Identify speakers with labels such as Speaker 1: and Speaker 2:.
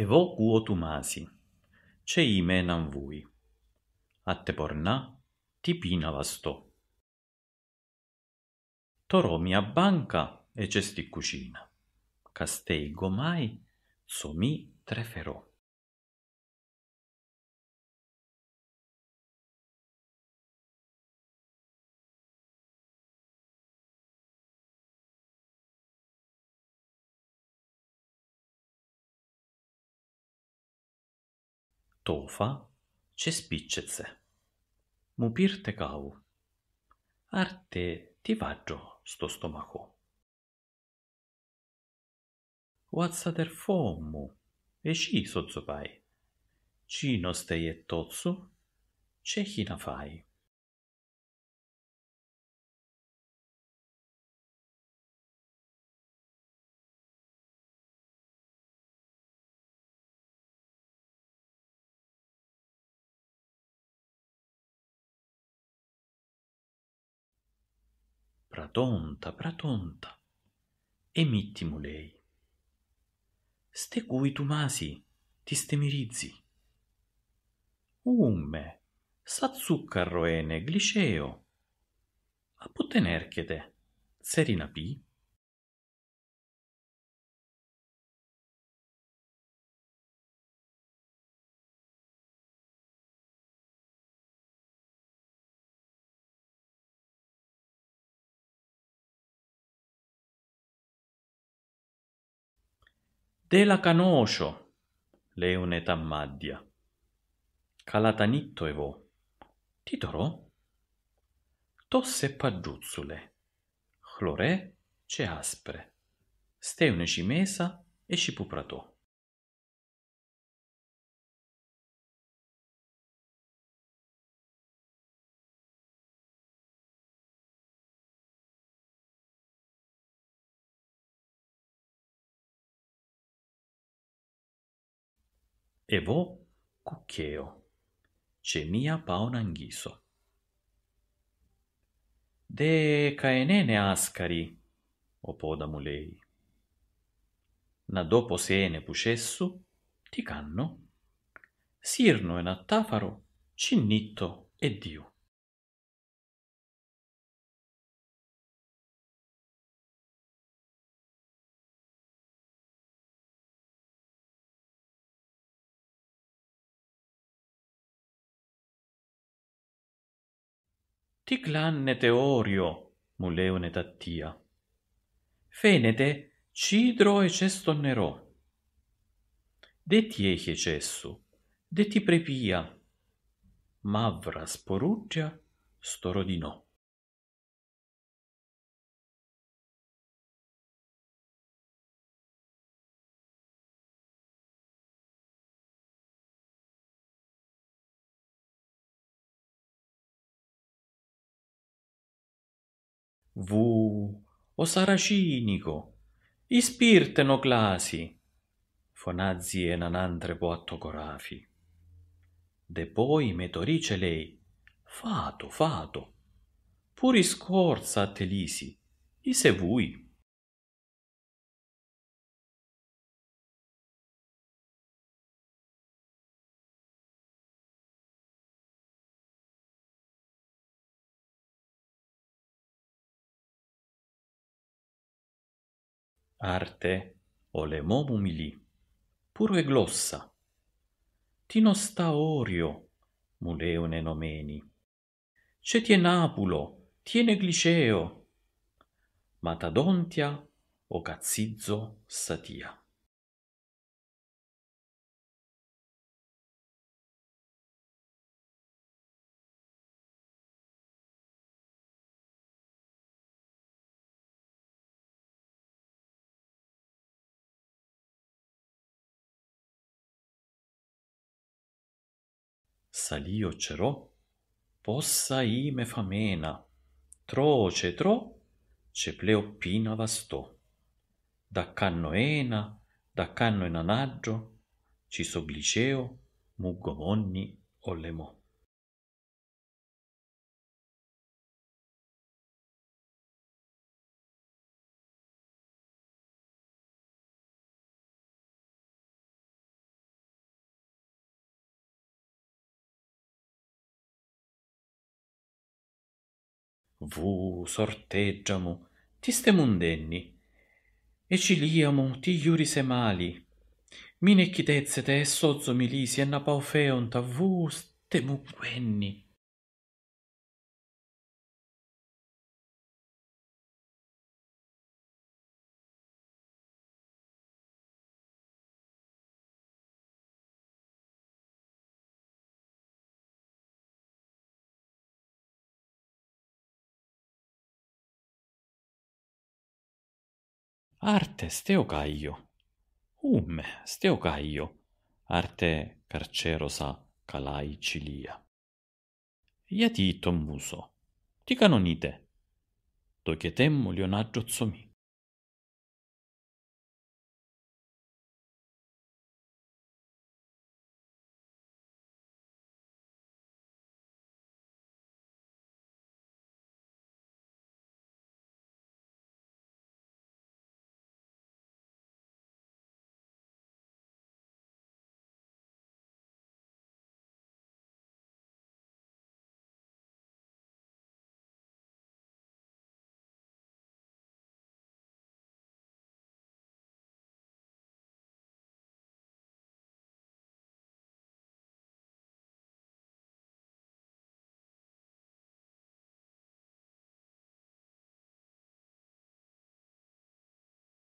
Speaker 1: e vo quo tu masi, ce ime nan vui. Atte porna,
Speaker 2: tipina vasto. Torò mia banca
Speaker 1: e cesti cucina. Castei gomai, somi treferò. Tofa, cespiccece.
Speaker 2: Mupirte cau. Arte ti vaggio sto stomaco. Wazzater fommu, e ci
Speaker 1: sozzopai. Cino stei e tozzo, ce fai. pratonta, pratonta,
Speaker 2: e mittimulei. Ste cui tu masi, ti stemirizzi. Umme, sa sazzuccarroene,
Speaker 1: gliceo, a che te, serina pi. De la canocio, Delacanoscio,
Speaker 2: leonetammaddia, calatanitto evo, titorò, tosse paggiuzzule, Chlore ce
Speaker 1: aspre, steune cimesa e cipupratò. evo cuceo, ce mia paunanghiso.
Speaker 2: De caenene ascari, opodamulei, mulei. Na dopo sene pucessu, ti
Speaker 1: canno, sirno e nattafaro, cinnitto e diu. Ticlanne teorio, muleone tattia.
Speaker 2: Fenete, cidro e cesto nero. Detti ehe
Speaker 1: cessu, detti prepia. Mavras poruccia, storodino. Vu, o saracinico,
Speaker 2: ispirteno clasi, fonazi e nanantre boatto corafi. De poi metorice lei, fato,
Speaker 1: fato, puri scorza a telisi, i se vui. arte olemomumili, pure glossa.
Speaker 2: Tino sta orio, muleone nomeni. ce Cetie Napulo, tiene gliceo. Matadontia
Speaker 1: o cazzizzo satia. salio cerò, possa
Speaker 2: ime famena, troce tro, ce cepleoppina vastò. Da cannoena, da canno enanaggio, ci
Speaker 1: sobliceo, muggomonni o lemò. vu sorteggiamo ti ste mundenni
Speaker 2: e ci liamo ti iuri se mali mine te sozzo
Speaker 1: milisi e napaufeon ta vu ste Arte steo gaio. Ume steo gaio.
Speaker 2: Arte carcerosa calai cilia. Ia ti
Speaker 1: muso. Ti canonite. Do che temmo zomi.